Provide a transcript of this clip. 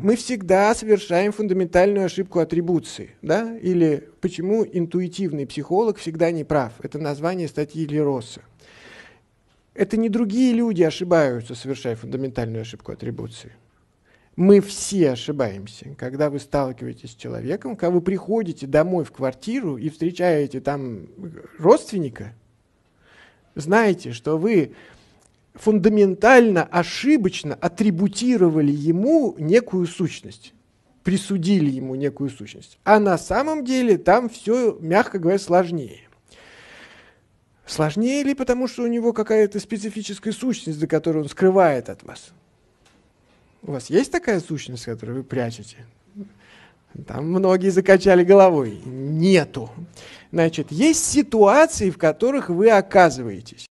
Мы всегда совершаем фундаментальную ошибку атрибуции, да? Или почему интуитивный психолог всегда не прав? Это название статьи Лероса. Это не другие люди ошибаются, совершая фундаментальную ошибку атрибуции. Мы все ошибаемся, когда вы сталкиваетесь с человеком, когда вы приходите домой в квартиру и встречаете там родственника, знаете, что вы фундаментально ошибочно атрибутировали ему некую сущность присудили ему некую сущность. А на самом деле там все, мягко говоря, сложнее. Сложнее ли потому, что у него какая-то специфическая сущность, за которую он скрывает от вас? У вас есть такая сущность, которую вы прячете? Там многие закачали головой. Нету. Значит, есть ситуации, в которых вы оказываетесь.